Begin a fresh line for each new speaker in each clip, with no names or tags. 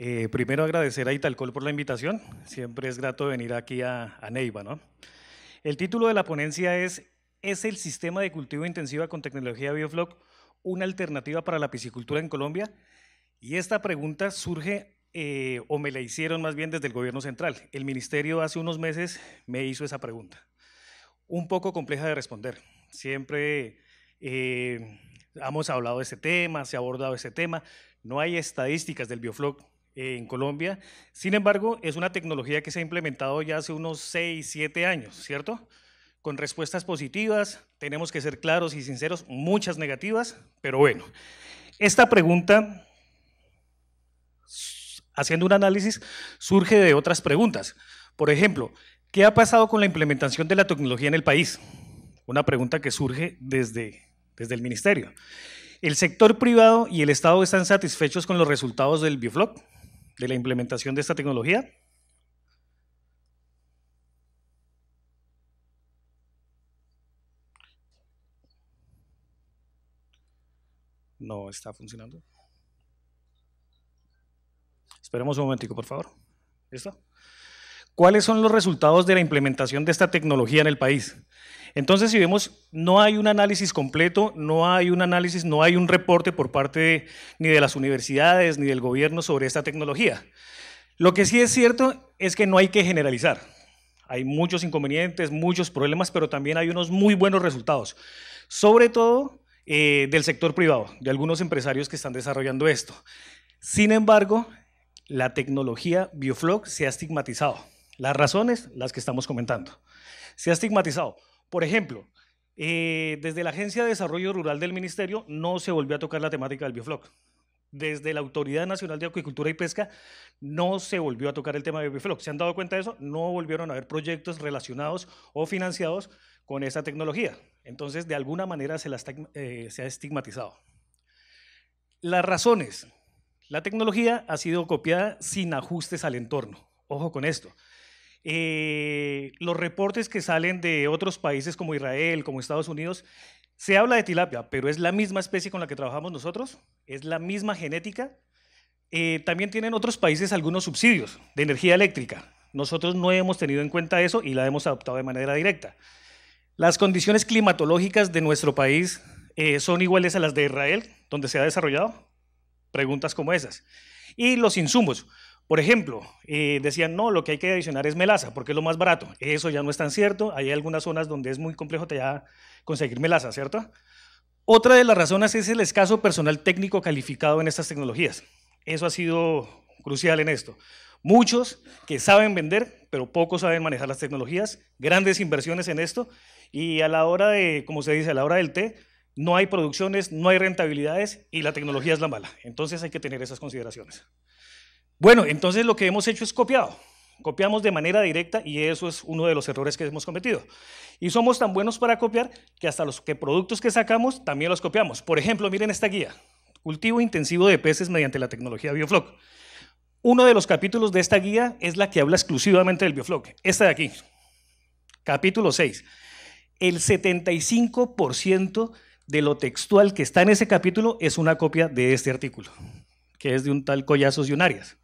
Eh, primero agradecer a Italcol por la invitación. Siempre es grato venir aquí a, Neiva. ¿no? El título de la ponencia es ¿Es el sistema de cultivo intensiva con tecnología Biofloc una alternativa para la piscicultura en Colombia? Y esta pregunta surge, eh, o me la hicieron más bien desde el gobierno central. El ministerio hace unos meses me hizo esa pregunta. Un poco compleja de responder. Siempre eh, hemos hablado de ese tema, se ha abordado ese tema. No hay estadísticas del Biofloc en Colombia. Sin embargo, es una tecnología que se ha implementado ya hace unos 6, 7 años, ¿cierto? Con respuestas positivas, tenemos que ser claros y sinceros, muchas negativas, pero bueno. Esta pregunta, haciendo un análisis, surge de otras preguntas. Por ejemplo, ¿qué ha pasado con la implementación de la tecnología en el país? Una pregunta que surge desde, desde el ministerio. ¿El sector privado y el Estado están satisfechos con los resultados del Biofloc? de la implementación de esta tecnología? No está funcionando. Esperemos un momentico, por favor. ¿Listo? cuáles son los resultados de la implementación de esta tecnología en el país. Entonces, si vemos, no hay un análisis completo, no hay un análisis, no hay un reporte por parte ni de las universidades ni del gobierno sobre esta tecnología. Lo que sí es cierto es que no hay que generalizar. Hay muchos inconvenientes, muchos problemas, pero también hay unos muy buenos resultados, sobre todo eh, del sector privado, de algunos empresarios que están desarrollando esto. Sin embargo, la tecnología Bioflog se ha estigmatizado. Las razones, las que estamos comentando. Se ha estigmatizado. Por ejemplo, eh, desde la Agencia de Desarrollo Rural del Ministerio no se volvió a tocar la temática del biofloc. Desde la Autoridad Nacional de Acuicultura y Pesca no se volvió a tocar el tema del biofloc. ¿Se han dado cuenta de eso? No volvieron a haber proyectos relacionados o financiados con esa tecnología. Entonces, de alguna manera se, eh, se ha estigmatizado. Las razones. La tecnología ha sido copiada sin ajustes al entorno. Ojo con esto. Eh, los reportes que salen de otros países como Israel, como Estados Unidos, se habla de tilapia, pero es la misma especie con la que trabajamos nosotros, es la misma genética. Eh, también tienen otros países algunos subsidios de energía eléctrica. Nosotros no hemos tenido en cuenta eso y la hemos adoptado de manera directa. Las condiciones climatológicas de nuestro país eh, son iguales a las de Israel, donde se ha desarrollado preguntas como esas. Y los insumos. Por ejemplo, eh, decían, no, lo que hay que adicionar es melaza, porque es lo más barato. Eso ya no es tan cierto. Hay algunas zonas donde es muy complejo conseguir melaza, ¿cierto? Otra de las razones es el escaso personal técnico calificado en estas tecnologías. Eso ha sido crucial en esto. Muchos que saben vender, pero pocos saben manejar las tecnologías, grandes inversiones en esto, y a la hora de, como se dice, a la hora del té, no hay producciones, no hay rentabilidades y la tecnología es la mala. Entonces hay que tener esas consideraciones. Bueno, entonces lo que hemos hecho es copiado. Copiamos de manera directa y eso es uno de los errores que hemos cometido. Y somos tan buenos para copiar que hasta los que productos que sacamos también los copiamos. Por ejemplo, miren esta guía, cultivo intensivo de peces mediante la tecnología Biofloc. Uno de los capítulos de esta guía es la que habla exclusivamente del Biofloc, esta de aquí, capítulo 6. El 75% de lo textual que está en ese capítulo es una copia de este artículo, que es de un tal Collazos y Unarias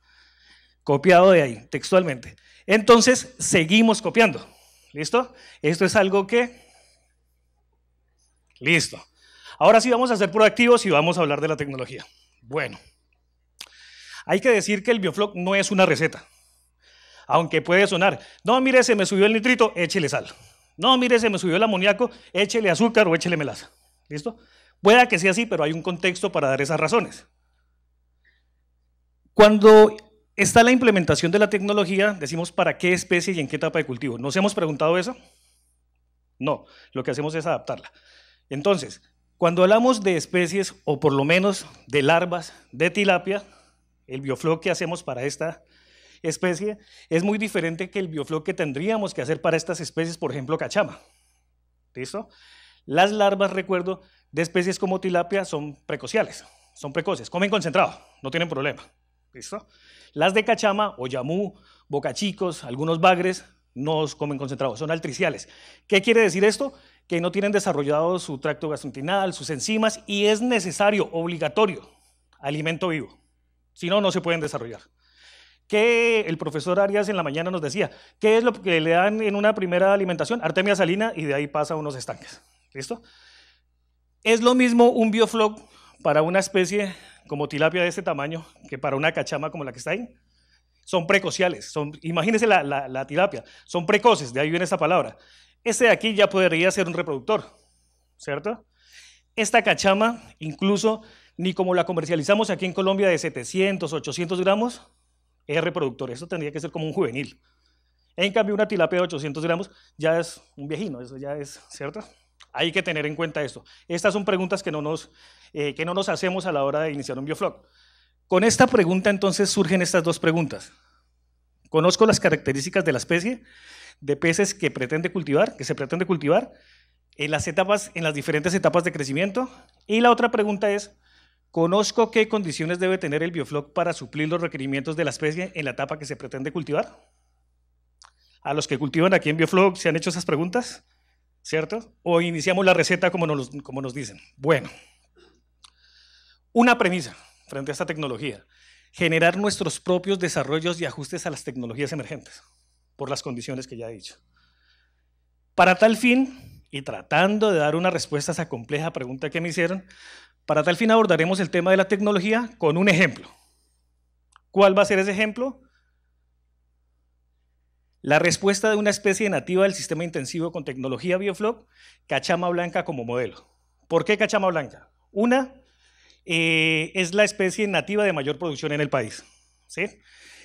copiado de ahí, textualmente. Entonces, seguimos copiando. ¿Listo? Esto es algo que... Listo. Ahora sí vamos a ser proactivos y vamos a hablar de la tecnología. Bueno, hay que decir que el biofloc no es una receta. Aunque puede sonar, no, mire, se me subió el nitrito, échele sal. No, mire, se me subió el amoníaco, échele azúcar o échele melaza. ¿Listo? Puede que sea así, pero hay un contexto para dar esas razones. Cuando está la implementación de la tecnología, decimos para qué especie y en qué etapa de cultivo. ¿Nos hemos preguntado eso? No, lo que hacemos es adaptarla. Entonces, cuando hablamos de especies, o por lo menos de larvas de tilapia, el bioflow que hacemos para esta especie es muy diferente que el bioflow que tendríamos que hacer para estas especies, por ejemplo, cachama. ¿Listo? Las larvas, recuerdo, de especies como tilapia son precociales, son precoces, comen concentrado, no tienen problema. ¿Listo? Las de Cachama, Oyamú, Bocachicos, algunos bagres no comen concentrados, son altriciales. ¿Qué quiere decir esto? Que no tienen desarrollado su tracto gastrointestinal, sus enzimas y es necesario, obligatorio, alimento vivo. Si no, no se pueden desarrollar. ¿Qué el profesor Arias en la mañana nos decía, ¿qué es lo que le dan en una primera alimentación? Artemia salina y de ahí pasa a unos estanques. ¿Listo? Es lo mismo un biofloc para una especie como tilapia de este tamaño que para una cachama como la que está ahí. Son precociales, son, imagínense la, tilapia, son precoces, de ahí viene esa palabra. Este de aquí ya podría ser un reproductor, ¿cierto? Esta cachama, incluso ni como la comercializamos aquí en Colombia de 700, 800 gramos, es reproductor. eso tendría que ser como un juvenil. En cambio, una tilapia de 800 gramos ya es un viejino, eso ya es, ¿cierto? Hay que tener en cuenta esto. Estas son preguntas que no nos, eh, que no nos hacemos a la hora de iniciar un biofloc. Con esta pregunta entonces surgen estas dos preguntas. Conozco las características de la especie de peces que pretende cultivar, que se pretende cultivar, en las etapas, en las diferentes etapas de crecimiento. Y la otra pregunta es, conozco qué condiciones debe tener el biofloc para suplir los requerimientos de la especie en la etapa que se pretende cultivar. A los que cultivan aquí en biofloc se han hecho esas preguntas. ¿cierto? O iniciamos la receta como nos, como nos dicen. Bueno, una premisa frente a esta tecnología, generar nuestros propios desarrollos y ajustes a las tecnologías emergentes, por las condiciones que ya he dicho. Para tal fin, y tratando de dar una respuesta a esa compleja pregunta que me hicieron, para tal fin abordaremos el tema de la tecnología con un ejemplo. ¿Cuál va a ser ese ejemplo? La respuesta de una especie nativa del sistema intensivo con tecnología biofloc, cachama blanca como modelo. ¿Por qué cachama blanca? Una, eh, es la especie nativa de mayor producción en el país. ¿sí?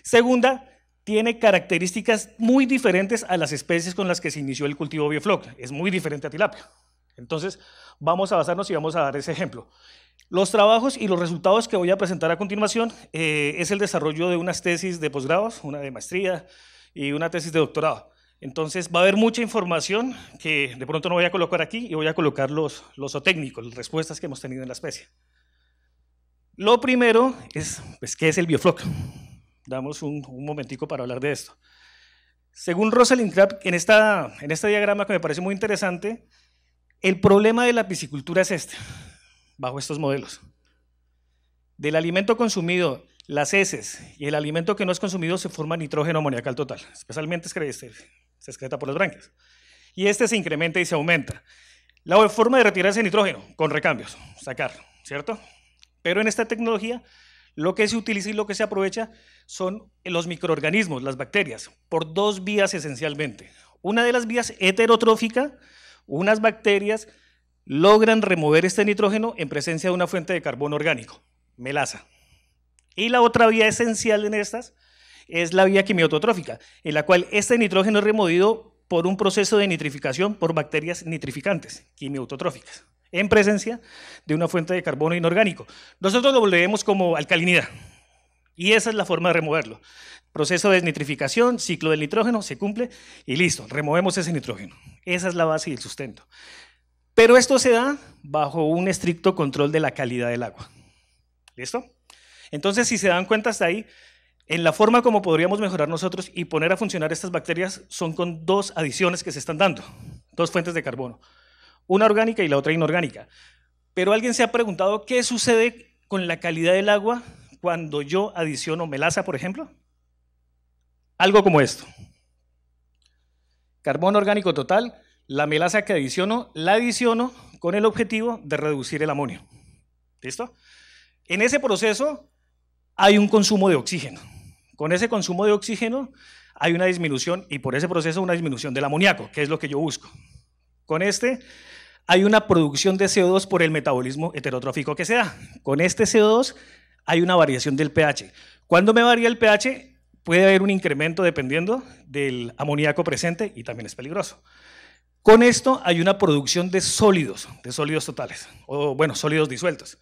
Segunda, tiene características muy diferentes a las especies con las que se inició el cultivo biofloc. Es muy diferente a tilapia. Entonces, vamos a basarnos y vamos a dar ese ejemplo. Los trabajos y los resultados que voy a presentar a continuación eh, es el desarrollo de unas tesis de posgrados, una de maestría, y una tesis de doctorado. Entonces va a haber mucha información que de pronto no voy a colocar aquí y voy a colocar los, los técnicos, las respuestas que hemos tenido en la especie. Lo primero es, pues, ¿qué es el biofloc? Damos un, momentico para hablar de esto. Según Rosalind Crab, en, esta, en este diagrama que me parece muy interesante, el problema de la piscicultura es este, bajo estos modelos. Del alimento consumido las heces y el alimento que no es consumido se forma nitrógeno amoniacal total, especialmente se excreta por las branquias. Y este se incrementa y se aumenta. La forma de retirar ese nitrógeno, con recambios, sacar, ¿cierto? Pero en esta tecnología lo que se utiliza y lo que se aprovecha son los microorganismos, las bacterias, por dos vías esencialmente. Una de las vías heterotrófica, unas bacterias logran remover este nitrógeno en presencia de una fuente de carbono orgánico, melaza. Y la otra vía esencial en estas es la vía quimiototrófica, en la cual este nitrógeno es removido por un proceso de nitrificación por bacterias nitrificantes, quimiotróficas, en presencia de una fuente de carbono inorgánico. Nosotros lo volvemos como alcalinidad, y esa es la forma de removerlo. Proceso de nitrificación, ciclo del nitrógeno, se cumple y listo, removemos ese nitrógeno. Esa es la base y el sustento. Pero esto se da bajo un estricto control de la calidad del agua. ¿Listo? Entonces, si se dan cuenta hasta ahí, en la forma como podríamos mejorar nosotros y poner a funcionar estas bacterias son con dos adiciones que se están dando, dos fuentes de carbono, una orgánica y la otra inorgánica. Pero alguien se ha preguntado qué sucede con la calidad del agua cuando yo adiciono melaza, por ejemplo. Algo como esto. Carbono orgánico total, la melaza que adiciono, la adiciono con el objetivo de reducir el amonio. ¿Listo? En ese proceso hay un consumo de oxígeno. Con ese consumo de oxígeno hay una disminución y por ese proceso una disminución del amoníaco, que es lo que yo busco. Con este hay una producción de CO2 por el metabolismo heterotrófico que se da. Con este CO2 hay una variación del pH. Cuando me varía el pH, puede haber un incremento dependiendo del amoníaco presente y también es peligroso. Con esto hay una producción de sólidos, de sólidos totales, o bueno, sólidos disueltos.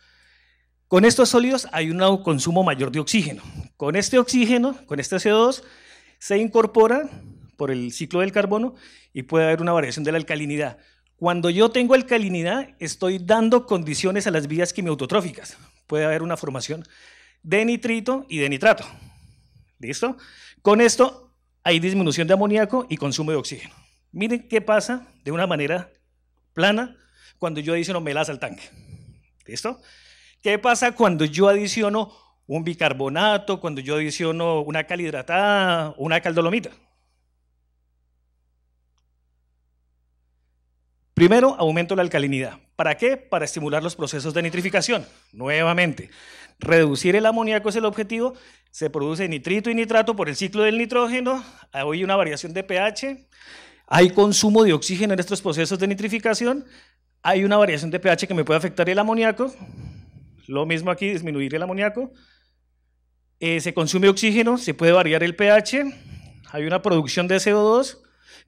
Con estos sólidos hay un consumo mayor de oxígeno. Con este oxígeno, con este CO2, se incorpora por el ciclo del carbono y puede haber una variación de la alcalinidad. Cuando yo tengo alcalinidad, estoy dando condiciones a las vías quimiotróficas. Puede haber una formación de nitrito y de nitrato. ¿Listo? Con esto hay disminución de amoníaco y consumo de oxígeno. Miren qué pasa de una manera plana cuando yo adiciono melaza al tanque. ¿Listo? ¿Qué pasa cuando yo adiciono un bicarbonato, cuando yo adiciono una cal hidratada, una caldolomita? Primero, aumento la alcalinidad. ¿Para qué? Para estimular los procesos de nitrificación. Nuevamente, reducir el amoníaco es el objetivo. Se produce nitrito y nitrato por el ciclo del nitrógeno. Hay una variación de pH. Hay consumo de oxígeno en estos procesos de nitrificación. Hay una variación de pH que me puede afectar el amoníaco. Lo mismo aquí, disminuir el amoníaco. Eh, se consume oxígeno, se puede variar el pH, hay una producción de CO2,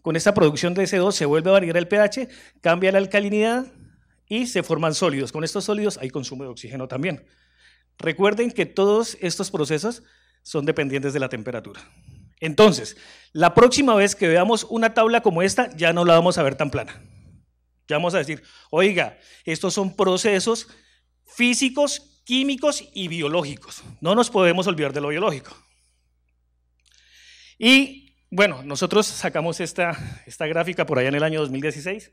con esta producción de CO2 se vuelve a variar el pH, cambia la alcalinidad y se forman sólidos. Con estos sólidos hay consumo de oxígeno también. Recuerden que todos estos procesos son dependientes de la temperatura. Entonces, la próxima vez que veamos una tabla como esta, ya no la vamos a ver tan plana. Ya vamos a decir, oiga, estos son procesos físicos, químicos y biológicos. No nos podemos olvidar de lo biológico. Y bueno, nosotros sacamos esta, esta gráfica por allá en el año 2016,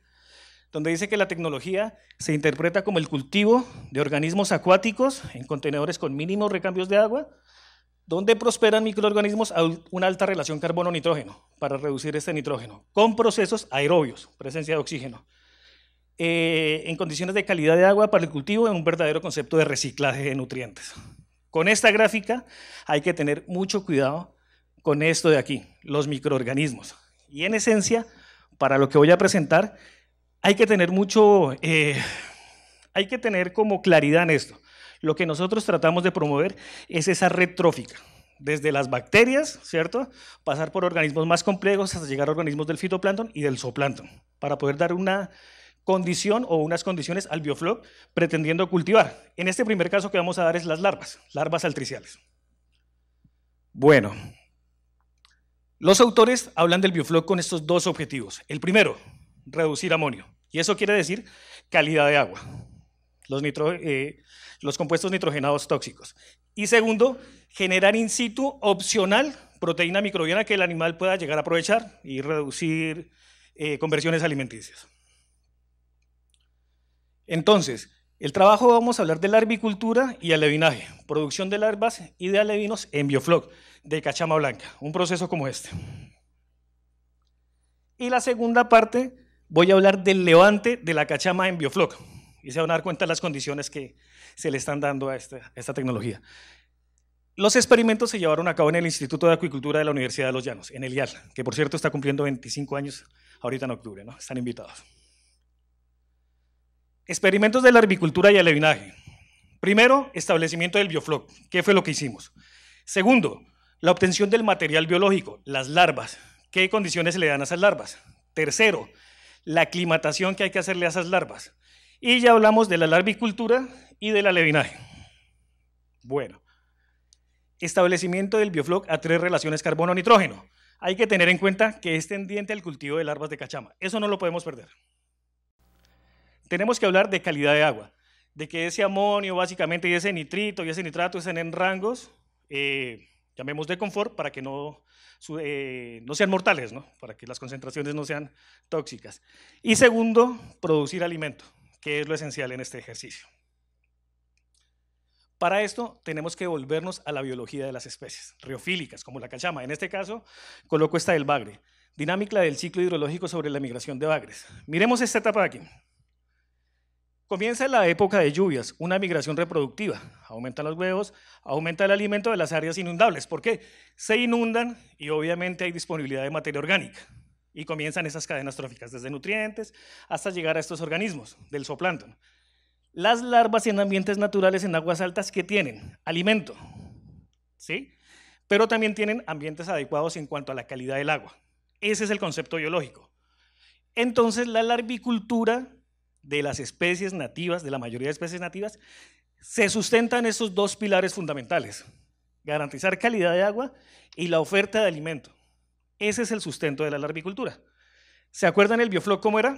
donde dice que la tecnología se interpreta como el cultivo de organismos acuáticos en contenedores con mínimos recambios de agua, donde prosperan microorganismos a una alta relación carbono-nitrógeno para reducir este nitrógeno, con procesos aerobios, presencia de oxígeno, eh, en condiciones de calidad de agua para el cultivo en un verdadero concepto de reciclaje de nutrientes. Con esta gráfica hay que tener mucho cuidado con esto de aquí, los microorganismos. Y en esencia, para lo que voy a presentar, hay que tener mucho, eh, hay que tener como claridad en esto. Lo que nosotros tratamos de promover es esa red trófica, desde las bacterias, ¿cierto? Pasar por organismos más complejos hasta llegar a organismos del fitoplancton y del zooplancton, para poder dar una condición o unas condiciones al biofloc pretendiendo cultivar. En este primer caso que vamos a dar es las larvas, larvas altriciales. Bueno, los autores hablan del biofloc con estos dos objetivos. El primero, reducir amonio. Y eso quiere decir calidad de agua, los, eh, los compuestos nitrogenados tóxicos. Y segundo, generar in situ opcional proteína microbiana que el animal pueda llegar a aprovechar y reducir eh, conversiones alimenticias. Entonces, el trabajo vamos a hablar de la herbicultura y alevinaje, producción de larvas y de alevinos en biofloc, de cachama blanca, un proceso como este. Y la segunda parte voy a hablar del levante de la cachama en biofloc, y se van a dar cuenta las condiciones que se le están dando a esta, a esta tecnología. Los experimentos se llevaron a cabo en el Instituto de Acuicultura de la Universidad de Los Llanos, en el IAL, que por cierto está cumpliendo 25 años ahorita en octubre, ¿no? Están invitados. Experimentos de la herbicultura y el Primero, establecimiento del biofloc. ¿Qué fue lo que hicimos? Segundo, la obtención del material biológico, las larvas. ¿Qué condiciones se le dan a esas larvas? Tercero, la aclimatación que hay que hacerle a esas larvas. Y ya hablamos de la larvicultura y del alevinaje. Bueno, establecimiento del biofloc a tres relaciones carbono-nitrógeno. Hay que tener en cuenta que este es tendiente al cultivo de larvas de cachama. Eso no lo podemos perder tenemos que hablar de calidad de agua, de que ese amonio básicamente y ese nitrito y ese nitrato estén en rangos, eh, llamemos de confort, para que no, eh, no sean mortales, ¿no? para que las concentraciones no sean tóxicas. Y segundo, producir alimento, que es lo esencial en este ejercicio. Para esto tenemos que volvernos a la biología de las especies, riofílicas, como la cachama. En este caso, coloco esta del bagre, dinámica del ciclo hidrológico sobre la migración de bagres. Miremos esta etapa de aquí. Comienza la época de lluvias, una migración reproductiva. aumenta los huevos, aumenta el alimento de las áreas inundables. ¿Por qué? Se inundan y obviamente hay disponibilidad de materia orgánica. Y comienzan esas cadenas tróficas, desde nutrientes hasta llegar a estos organismos del zooplancton. Las larvas en ambientes naturales, en aguas altas, que tienen? Alimento, ¿sí? Pero también tienen ambientes adecuados en cuanto a la calidad del agua. Ese es el concepto biológico. Entonces, la larvicultura de las especies nativas, de la mayoría de especies nativas, se sustentan estos dos pilares fundamentales, garantizar calidad de agua y la oferta de alimento. Ese es el sustento de la larvicultura. ¿Se acuerdan el biofloc cómo era?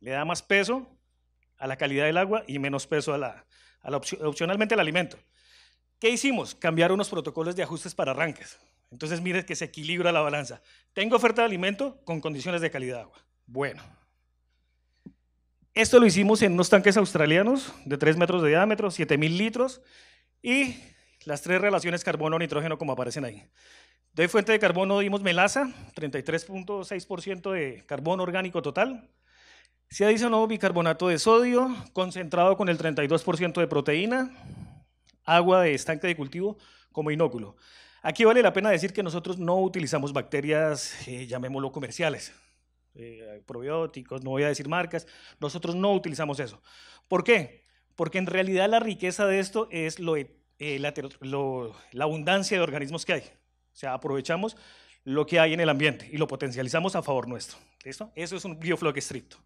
Le da más peso a la calidad del agua y menos peso a la, opcionalmente al alimento. ¿Qué hicimos? Cambiar unos protocolos de ajustes para arranques. Entonces, mire que se equilibra la balanza. Tengo oferta de alimento con condiciones de calidad de agua. Bueno, esto lo hicimos en unos tanques australianos de 3 metros de diámetro, 7000 litros y las tres relaciones carbono-nitrógeno como aparecen ahí. De fuente de carbono dimos melaza, 33.6% de carbono orgánico total. Se adicionó bicarbonato de sodio, concentrado con el 32% de proteína, agua de estanque de cultivo como inóculo. Aquí vale la pena decir que nosotros no utilizamos bacterias, eh, llamémoslo comerciales. Eh, probióticos, no voy a decir marcas, nosotros no utilizamos eso. ¿Por qué? Porque en realidad la riqueza de esto es e, eh, lo, la, abundancia de organismos que hay. O sea, aprovechamos lo que hay en el ambiente y lo potencializamos a favor nuestro. Eso es un biofloque estricto.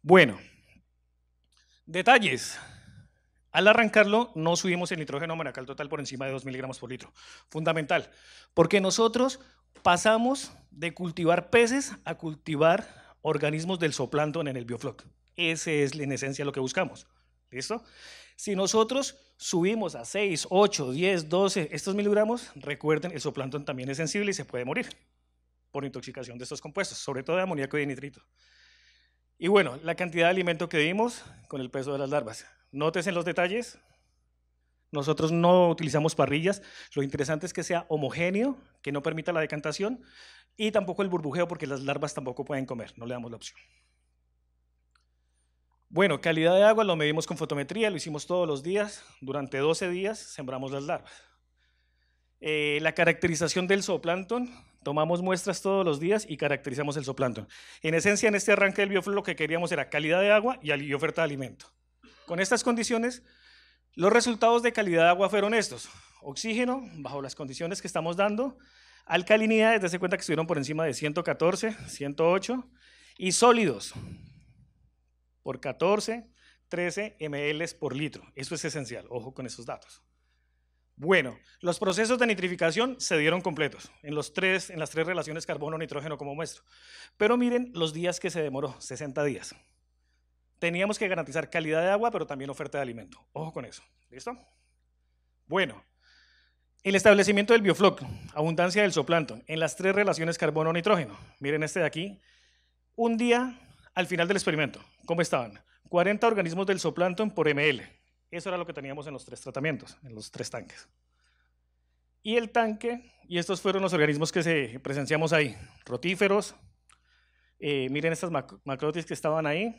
Bueno, detalles. Al arrancarlo, no subimos el nitrógeno monacal total por encima de 2 miligramos por litro. Fundamental, porque nosotros pasamos de cultivar peces a cultivar organismos del zooplancton en el biofloc. Ese es en esencia lo que buscamos. ¿Listo? Si nosotros subimos a 6, 8, 10, 12 estos miligramos, recuerden, el soplantón también es sensible y se puede morir por intoxicación de estos compuestos, sobre todo de amoníaco y de nitrito. Y bueno, la cantidad de alimento que dimos con el peso de las larvas. Nótese en los detalles, nosotros no utilizamos parrillas, lo interesante es que sea homogéneo, que no permita la decantación y tampoco el burbujeo porque las larvas tampoco pueden comer, no le damos la opción. Bueno, calidad de agua lo medimos con fotometría, lo hicimos todos los días, durante 12 días sembramos las larvas. Eh, la caracterización del zooplancton, tomamos muestras todos los días y caracterizamos el zooplancton. En esencia, en este arranque del biofluor lo que queríamos era calidad de agua y oferta de alimento. Con estas condiciones los resultados de calidad de agua fueron estos. Oxígeno, bajo las condiciones que estamos dando. Alcalinidad, desde cuenta que estuvieron por encima de 114, 108. Y sólidos, por 14, 13 ml por litro. Eso es esencial, ojo con esos datos. Bueno, los procesos de nitrificación se dieron completos en, los en las tres relaciones carbono-nitrógeno como muestro. Pero miren los días que se demoró, 60 días teníamos que garantizar calidad de agua, pero también oferta de alimento. Ojo con eso. ¿Listo? Bueno, el establecimiento del biofloc, abundancia del zooplancton, en las tres relaciones carbono-nitrógeno. Miren este de aquí. Un día al final del experimento, ¿cómo estaban? 40 organismos del zooplancton por ml. Eso era lo que teníamos en los tres tratamientos, en los tres tanques. Y el tanque, y estos fueron los organismos que se presenciamos ahí, rotíferos, eh, miren estas macrotis que estaban ahí,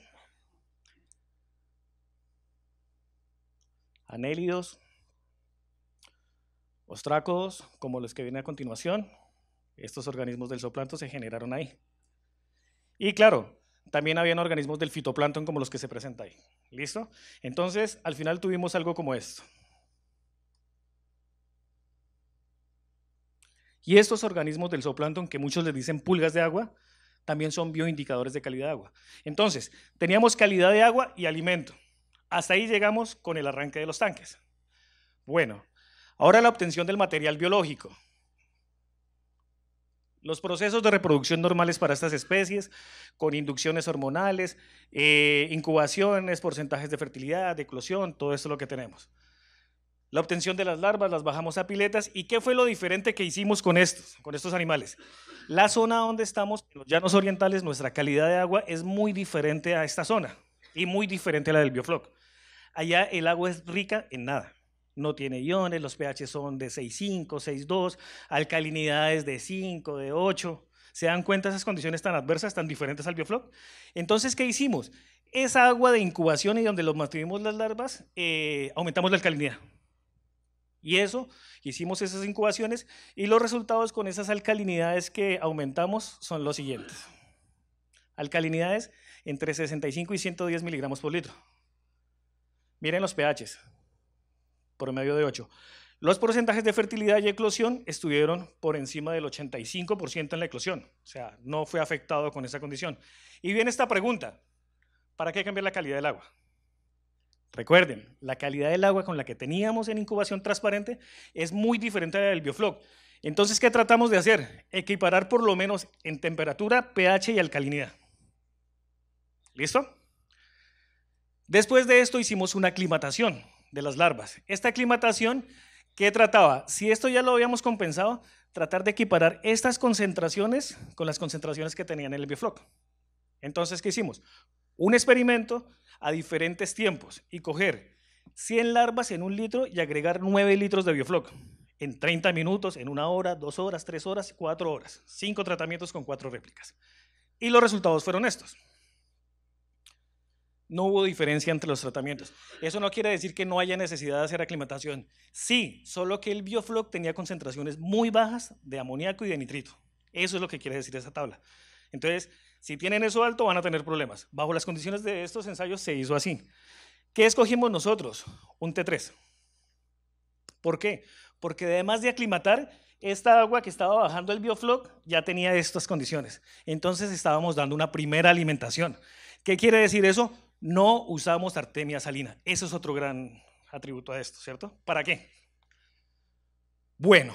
anélidos, ostrácodos, como los que vienen a continuación. Estos organismos del zooplancton se generaron ahí. Y claro, también habían organismos del fitoplancton como los que se presentan ahí. ¿Listo? Entonces, al final tuvimos algo como esto. Y estos organismos del zooplancton, que muchos les dicen pulgas de agua, también son bioindicadores de calidad de agua. Entonces, teníamos calidad de agua y alimento. Hasta ahí llegamos con el arranque de los tanques. Bueno, ahora la obtención del material biológico. Los procesos de reproducción normales para estas especies, con inducciones hormonales, eh, incubaciones, porcentajes de fertilidad, de eclosión, todo esto es lo que tenemos. La obtención de las larvas, las bajamos a piletas. ¿Y qué fue lo diferente que hicimos con estos, con estos animales? La zona donde estamos, los llanos orientales, nuestra calidad de agua es muy diferente a esta zona y muy diferente a la del biofloc. Allá el agua es rica en nada. No tiene iones, los pH son de 6,5, 6,2, alcalinidades de 5, de 8. ¿Se dan cuenta esas condiciones tan adversas, tan diferentes al biofloc? Entonces, ¿qué hicimos? Esa agua de incubación y donde los mantuvimos las larvas, eh, aumentamos la alcalinidad. Y eso, hicimos esas incubaciones y los resultados con esas alcalinidades que aumentamos son los siguientes. Alcalinidades entre 65 y 110 miligramos por litro. Miren los pHs, promedio de 8. Los porcentajes de fertilidad y eclosión estuvieron por encima del 85% en la eclosión, o sea, no fue afectado con esa condición. Y viene esta pregunta, ¿para qué cambiar la calidad del agua? Recuerden, la calidad del agua con la que teníamos en incubación transparente es muy diferente a la del biofloc. Entonces, ¿qué tratamos de hacer? Equiparar por lo menos en temperatura, pH y alcalinidad. ¿Listo? Después de esto hicimos una aclimatación de las larvas. Esta aclimatación, ¿qué trataba? Si esto ya lo habíamos compensado, tratar de equiparar estas concentraciones con las concentraciones que tenían en el biofloc. Entonces, ¿qué hicimos? Un experimento a diferentes tiempos y coger 100 larvas en un litro y agregar 9 litros de biofloc en 30 minutos, en una hora, dos horas, tres horas, cuatro horas. Cinco tratamientos con cuatro réplicas. Y los resultados fueron estos. No hubo diferencia entre los tratamientos. Eso no quiere decir que no haya necesidad de hacer aclimatación. Sí, solo que el biofloc tenía concentraciones muy bajas de amoníaco y de nitrito. Eso es lo que quiere decir esa tabla. Entonces, si tienen eso alto, van a tener problemas. Bajo las condiciones de estos ensayos se hizo así. ¿Qué escogimos nosotros? Un T3. ¿Por qué? Porque además de aclimatar, esta agua que estaba bajando el biofloc ya tenía estas condiciones. Entonces estábamos dando una primera alimentación. ¿Qué quiere decir eso? No usamos artemia salina. Eso es otro gran atributo a esto, ¿cierto? ¿Para qué? Bueno,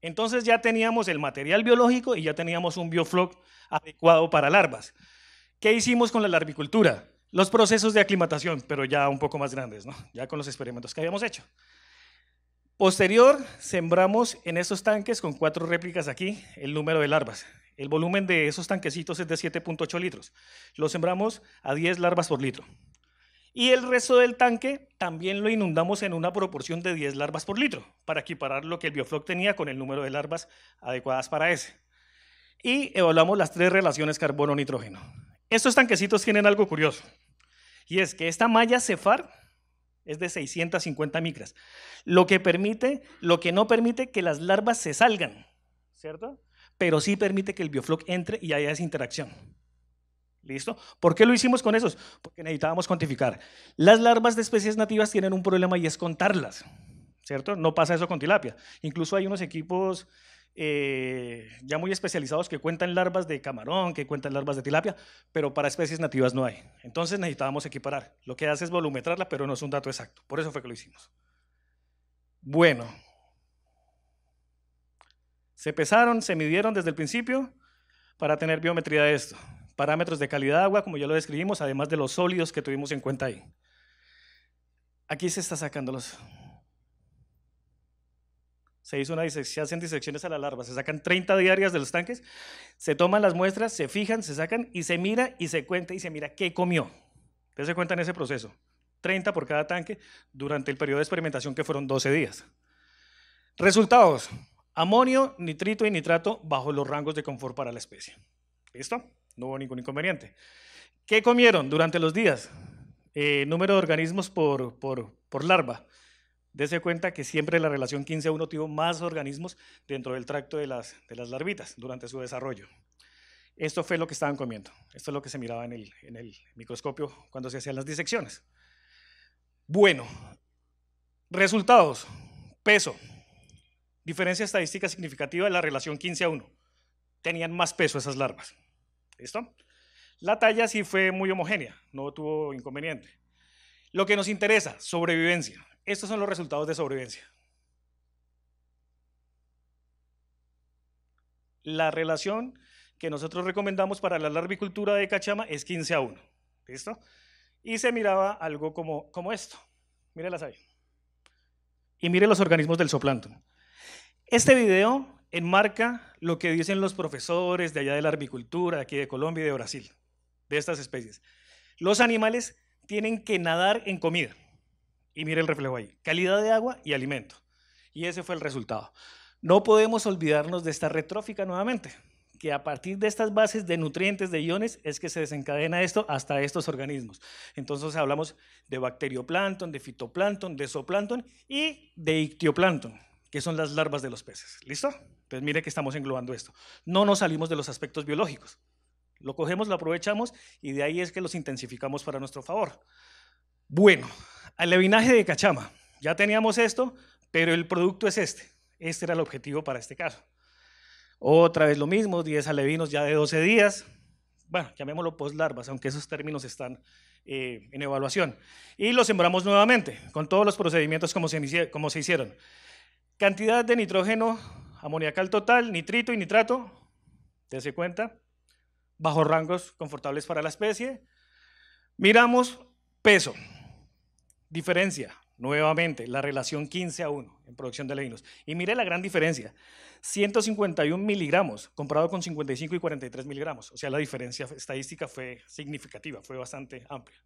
entonces ya teníamos el material biológico y ya teníamos un biofloc adecuado para larvas. ¿Qué hicimos con la larvicultura? Los procesos de aclimatación, pero ya un poco más grandes, ¿no? Ya con los experimentos que habíamos hecho. Posterior, sembramos en esos tanques con cuatro réplicas aquí el número de larvas. El volumen de esos tanquecitos es de 7.8 litros. Lo sembramos a 10 larvas por litro. Y el resto del tanque también lo inundamos en una proporción de 10 larvas por litro, para equiparar lo que el biofloc tenía con el número de larvas adecuadas para ese. Y evaluamos las tres relaciones carbono-nitrógeno. Estos tanquecitos tienen algo curioso, y es que esta malla cefar es de 650 micras, lo que permite, lo que no permite que las larvas se salgan, ¿cierto? pero sí permite que el biofloc entre y haya esa interacción. ¿Listo? ¿Por qué lo hicimos con esos? Porque necesitábamos cuantificar. Las larvas de especies nativas tienen un problema y es contarlas, ¿cierto? No pasa eso con tilapia. Incluso hay unos equipos eh, ya muy especializados que cuentan larvas de camarón, que cuentan larvas de tilapia, pero para especies nativas no hay. Entonces necesitábamos equiparar. Lo que hace es volumetrarla, pero no es un dato exacto. Por eso fue que lo hicimos. Bueno, se pesaron, se midieron desde el principio para tener biometría de esto. Parámetros de calidad de agua, como ya lo describimos, además de los sólidos que tuvimos en cuenta ahí. Aquí se está los Se hizo una se hacen disecciones a la larva, se sacan 30 diarias de los tanques, se toman las muestras, se fijan, se sacan y se mira y se cuenta y se mira qué comió. Ustedes se en ese proceso. 30 por cada tanque durante el periodo de experimentación que fueron 12 días. Resultados amonio, nitrito y nitrato bajo los rangos de confort para la especie. ¿Listo? No hubo ningún inconveniente. ¿Qué comieron durante los días? Eh, número de organismos por, larva. Dese cuenta que siempre la relación 15 a 1 tuvo más organismos dentro del tracto de las, de las larvitas durante su desarrollo. Esto fue lo que estaban comiendo. Esto es lo que se miraba en el, en el microscopio cuando se hacían las disecciones. Bueno, resultados. Peso, diferencia estadística significativa de la relación 15 a 1. Tenían más peso esas larvas. ¿Listo? La talla sí fue muy homogénea, no tuvo inconveniente. Lo que nos interesa, sobrevivencia. Estos son los resultados de sobrevivencia. La relación que nosotros recomendamos para la larvicultura de cachama es 15 a 1. ¿Listo? Y se miraba algo como, como esto. las ahí. Y mire los organismos del zooplancton. Este video enmarca lo que dicen los profesores de allá de la arbicultura, aquí de Colombia y de Brasil, de estas especies. Los animales tienen que nadar en comida. Y mire el reflejo ahí. Calidad de agua y alimento. Y ese fue el resultado. No podemos olvidarnos de esta retrófica nuevamente, que a partir de estas bases de nutrientes, de iones, es que se desencadena esto hasta estos organismos. Entonces hablamos de bacterioplancton, de fitoplancton, de zooplancton y de ictioplancton que son las larvas de los peces. ¿Listo? pues mire que estamos englobando esto. No nos salimos de los aspectos biológicos. Lo cogemos, lo aprovechamos y de ahí es que los intensificamos para nuestro favor. Bueno, alevinaje de cachama. Ya teníamos esto, pero el producto es este. Este era el objetivo para este caso. Otra vez lo mismo, 10 alevinos ya de 12 días. Bueno, llamémoslo post larvas aunque esos términos están eh, en evaluación. Y lo sembramos nuevamente, con todos los procedimientos como como se hicieron. Cantidad de nitrógeno amoniacal total, nitrito y nitrato, dense cuenta, bajo rangos confortables para la especie. Miramos peso, diferencia, nuevamente, la relación 15 a 1 en producción de levinos. Y mire la gran diferencia, 151 miligramos comparado con 55 y 43 miligramos. O sea, la diferencia estadística fue significativa, fue bastante amplia.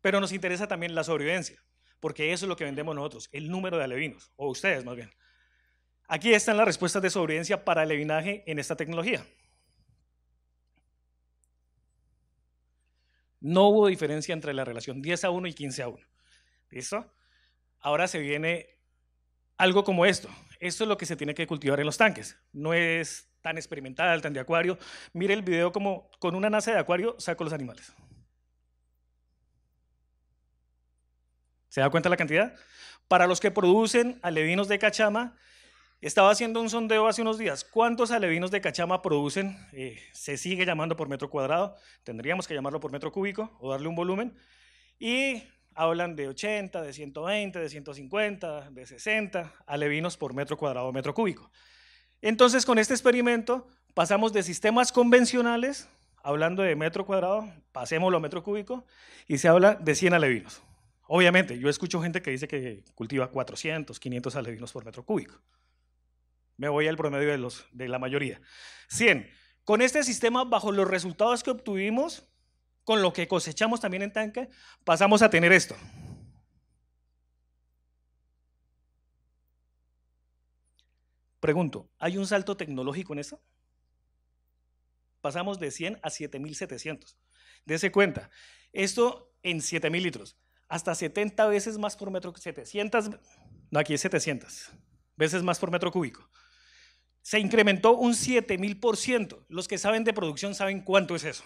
Pero nos interesa también la sobrevivencia porque eso es lo que vendemos nosotros, el número de alevinos, o ustedes más bien. Aquí están las respuestas de sobrevivencia para el en esta tecnología. No hubo diferencia entre la relación 10 a 1 y 15 a 1. ¿Listo? Ahora se viene algo como esto. Esto es lo que se tiene que cultivar en los tanques. No es tan experimental, tan de acuario. Mire el video como con una nasa de acuario saco los animales. ¿Se da cuenta la cantidad? Para los que producen alevinos de cachama, estaba haciendo un sondeo hace unos días. ¿Cuántos alevinos de cachama producen? Eh, se sigue llamando por metro cuadrado. Tendríamos que llamarlo por metro cúbico o darle un volumen. Y hablan de 80, de 120, de 150, de 60 alevinos por metro cuadrado o metro cúbico. Entonces, con este experimento, pasamos de sistemas convencionales, hablando de metro cuadrado, pasémoslo a metro cúbico, y se habla de 100 alevinos. Obviamente, yo escucho gente que dice que cultiva 400, 500 alevinos por metro cúbico. Me voy al promedio de, la mayoría. 100. Con este sistema, bajo los resultados que obtuvimos, con lo que cosechamos también en tanque, pasamos a tener esto. Pregunto, ¿hay un salto tecnológico en eso? Pasamos de 100 a 7.700. Dese cuenta, esto en 7.000 litros hasta 70 veces más por metro, 700, no, aquí es 700 veces más por metro cúbico. Se incrementó un 7000%. Los que saben de producción saben cuánto es eso.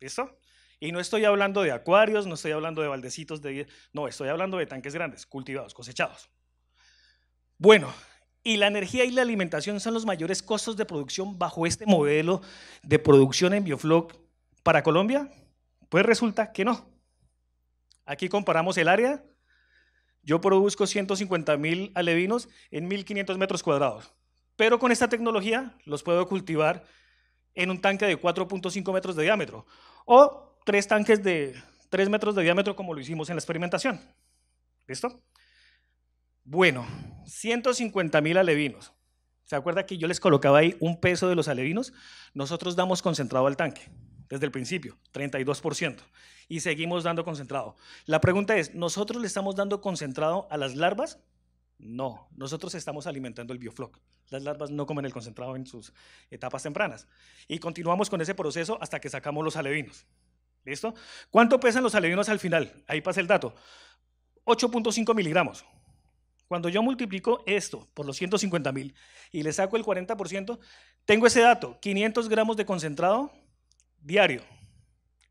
¿Listo? Y no estoy hablando de acuarios, no estoy hablando de baldecitos de no, estoy hablando de tanques grandes, cultivados, cosechados. Bueno, y la energía y la alimentación son los mayores costos de producción bajo este modelo de producción en biofloc para Colombia. Pues resulta que no. Aquí comparamos el área. Yo produzco 150.000 alevinos en 1500 metros cuadrados. Pero con esta tecnología los puedo cultivar en un tanque de 4.5 metros de diámetro o tres tanques de 3 metros de diámetro como lo hicimos en la experimentación. ¿Listo? Bueno, 150.000 alevinos. ¿Se acuerda que yo les colocaba ahí un peso de los alevinos? Nosotros damos concentrado al tanque desde el principio, 32%. Y seguimos dando concentrado. La pregunta es, ¿nosotros le estamos dando concentrado a las larvas? No, nosotros estamos alimentando el biofloc. Las larvas no comen el concentrado en sus etapas tempranas. Y continuamos con ese proceso hasta que sacamos los alevinos. ¿Listo? ¿Cuánto pesan los alevinos al final? Ahí pasa el dato. 8.5 miligramos. Cuando yo multiplico esto por los 150 mil y le saco el 40%, tengo ese dato, 500 gramos de concentrado diario.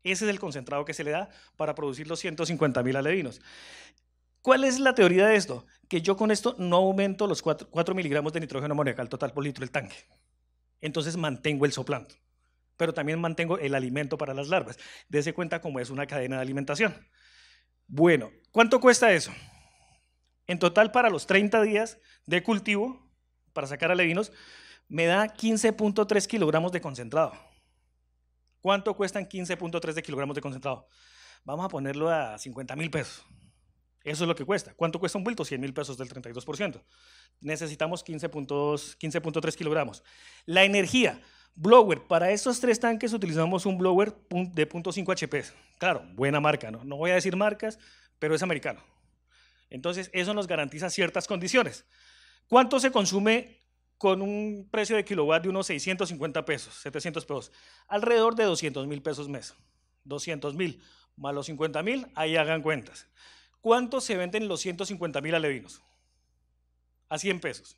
Ese es el concentrado que se le da para producir los 150 mil alevinos. ¿Cuál es la teoría de esto? Que yo con esto no aumento los 4, miligramos de nitrógeno amoniacal total por litro del tanque. Entonces mantengo el soplanto, pero también mantengo el alimento para las larvas. Dese cuenta cómo es una cadena de alimentación. Bueno, ¿cuánto cuesta eso? En total para los 30 días de cultivo, para sacar alevinos, me da 15.3 kilogramos de concentrado. ¿Cuánto cuestan 15.3 de kilogramos de concentrado? Vamos a ponerlo a 50 mil pesos. Eso es lo que cuesta. ¿Cuánto cuesta un bulto? 100 mil pesos del 32%. Necesitamos 15.3 kilogramos. La energía, blower. Para estos tres tanques utilizamos un blower de 0.5 HP. Claro, buena marca, ¿no? No voy a decir marcas, pero es americano. Entonces, eso nos garantiza ciertas condiciones. ¿Cuánto se consume con un precio de kilowatt de unos 650 pesos, 700 pesos, alrededor de 200 mil pesos mes. 200 mil más los 50 mil, ahí hagan cuentas. ¿Cuánto se venden los 150 mil alevinos? A 100 pesos.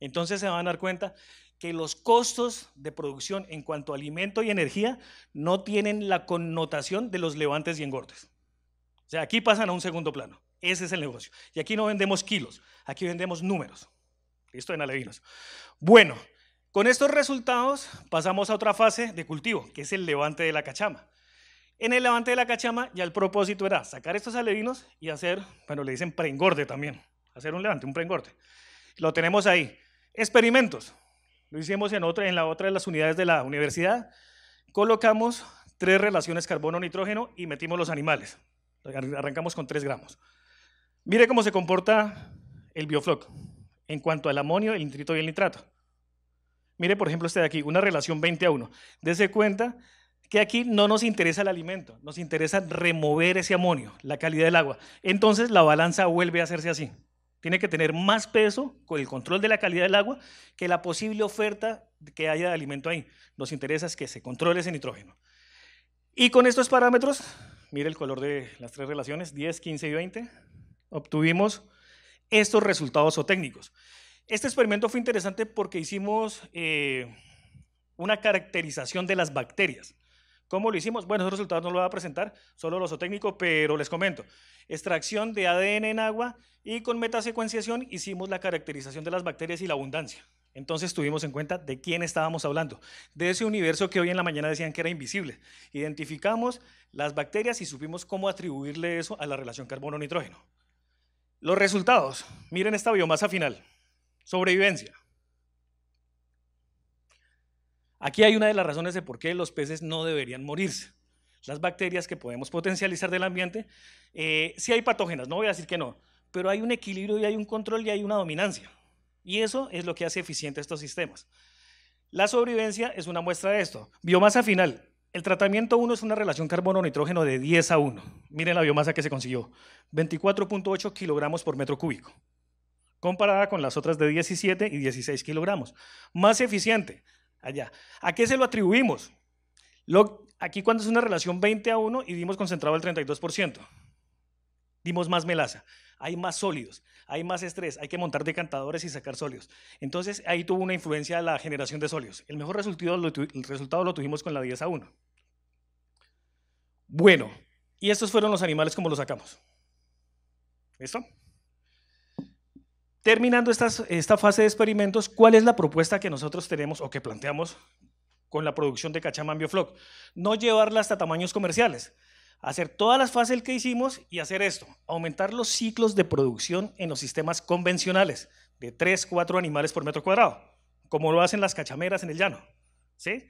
Entonces se van a dar cuenta que los costos de producción en cuanto a alimento y energía no tienen la connotación de los levantes y engordes. O sea, aquí pasan a un segundo plano. Ese es el negocio. Y aquí no vendemos kilos, aquí vendemos números. Listo, en alevinos. Bueno, con estos resultados pasamos a otra fase de cultivo, que es el levante de la cachama. En el levante de la cachama ya el propósito era sacar estos alevinos y hacer, bueno, le dicen preengorde también, hacer un levante, un preengorde. Lo tenemos ahí. Experimentos. Lo hicimos en otra, la otra de las unidades de la universidad. Colocamos tres relaciones carbono-nitrógeno y metimos los animales. Arrancamos con tres gramos. Mire cómo se comporta el biofloc en cuanto al amonio, el nitrito y el nitrato. Mire, por ejemplo, este de aquí, una relación 20 a 1. Dese cuenta que aquí no nos interesa el alimento, nos interesa remover ese amonio, la calidad del agua. Entonces la balanza vuelve a hacerse así. Tiene que tener más peso con el control de la calidad del agua que la posible oferta que haya de alimento ahí. Nos interesa es que se controle ese nitrógeno. Y con estos parámetros, mire el color de las tres relaciones, 10, 15 y 20, obtuvimos estos resultados técnicos. Este experimento fue interesante porque hicimos eh, una caracterización de las bacterias. ¿Cómo lo hicimos? Bueno, esos resultados no los voy a presentar, solo los zootécnicos, pero les comento. Extracción de ADN en agua y con metasecuenciación hicimos la caracterización de las bacterias y la abundancia. Entonces tuvimos en cuenta de quién estábamos hablando, de ese universo que hoy en la mañana decían que era invisible. Identificamos las bacterias y supimos cómo atribuirle eso a la relación carbono-nitrógeno. Los resultados. Miren esta biomasa final. Sobrevivencia. Aquí hay una de las razones de por qué los peces no deberían morirse. Las bacterias que podemos potencializar del ambiente, si eh, sí hay patógenas, no voy a decir que no, pero hay un equilibrio y hay un control y hay una dominancia. Y eso es lo que hace eficiente estos sistemas. La sobrevivencia es una muestra de esto. Biomasa final, el tratamiento 1 es una relación carbono-nitrógeno de 10 a 1. Miren la biomasa que se consiguió, 24.8 kilogramos por metro cúbico, comparada con las otras de 17 y 16 kilogramos. Más eficiente, allá. ¿A qué se lo atribuimos? aquí cuando es una relación 20 a 1 y dimos concentrado el 32% dimos más melaza, hay más sólidos, hay más estrés, hay que montar decantadores y sacar sólidos. Entonces ahí tuvo una influencia la generación de sólidos. El mejor resultado lo, el resultado lo tuvimos con la 10 a 1. Bueno, y estos fueron los animales como los sacamos. esto Terminando esta fase de experimentos, ¿cuál es la propuesta que nosotros tenemos o que planteamos con la producción de en bioflock? No llevarla hasta tamaños comerciales, hacer todas las fases que hicimos y hacer esto, aumentar los ciclos de producción en los sistemas convencionales de 3, 4 animales por metro cuadrado, como lo hacen las cachameras en el llano, ¿sí?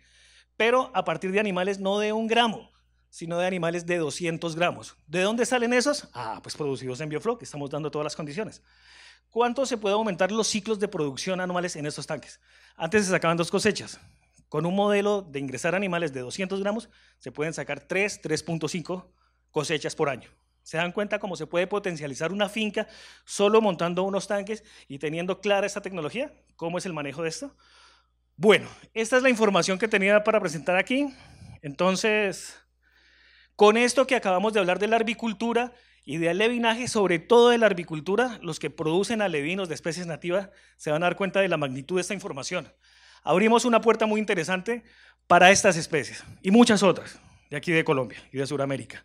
Pero a partir de animales no de un gramo, sino de animales de 200 gramos. ¿De dónde salen esos? Ah, pues producidos en Bioflow, que estamos dando todas las condiciones. ¿Cuánto se puede aumentar los ciclos de producción anuales en estos tanques? Antes se sacaban dos cosechas, con un modelo de ingresar animales de 200 gramos, se pueden sacar 3, 3.5 cosechas por año. ¿Se dan cuenta cómo se puede potencializar una finca solo montando unos tanques y teniendo clara esta tecnología? ¿Cómo es el manejo de esto? Bueno, esta es la información que tenía para presentar aquí. Entonces, con esto que acabamos de hablar de la arbicultura y del alevinaje, sobre todo de la arbicultura, los que producen alevinos de especies nativas se van a dar cuenta de la magnitud de esta información abrimos una puerta muy interesante para estas especies y muchas otras de aquí de Colombia y de Sudamérica.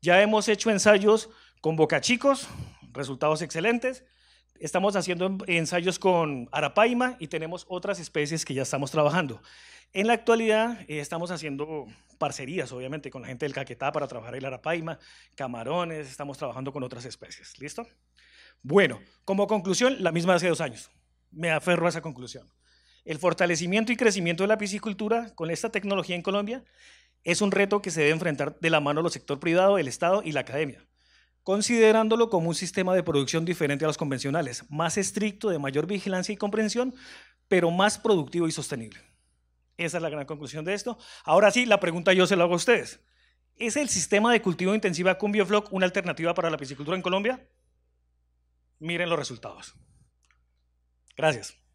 Ya hemos hecho ensayos con bocachicos, resultados excelentes. Estamos haciendo ensayos con arapaima y tenemos otras especies que ya estamos trabajando. En la actualidad eh, estamos haciendo parcerías, obviamente, con la gente del Caquetá para trabajar el arapaima, camarones, estamos trabajando con otras especies. ¿Listo? Bueno, como conclusión, la misma de hace dos años. Me aferro a esa conclusión. El fortalecimiento y crecimiento de la piscicultura con esta tecnología en Colombia es un reto que se debe enfrentar de la mano los sector privado, el Estado y la academia, considerándolo como un sistema de producción diferente a los convencionales, más estricto, de mayor vigilancia y comprensión, pero más productivo y sostenible. Esa es la gran conclusión de esto. Ahora sí, la pregunta yo se la hago a ustedes. ¿Es el sistema de cultivo intensiva con Biofloc una alternativa para la piscicultura en Colombia? Miren los resultados. Gracias.